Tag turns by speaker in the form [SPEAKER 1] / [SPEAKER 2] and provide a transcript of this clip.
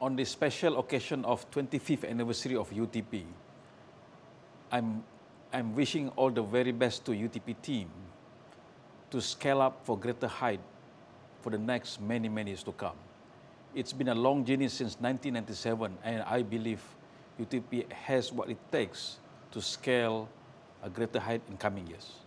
[SPEAKER 1] on this special occasion of 25th anniversary of UTP, I'm, I'm wishing all the very best to UTP team to scale up for greater height for the next many, many years to come. It's been a long journey since 1997, and I believe UTP has what it takes to scale a greater height in coming years.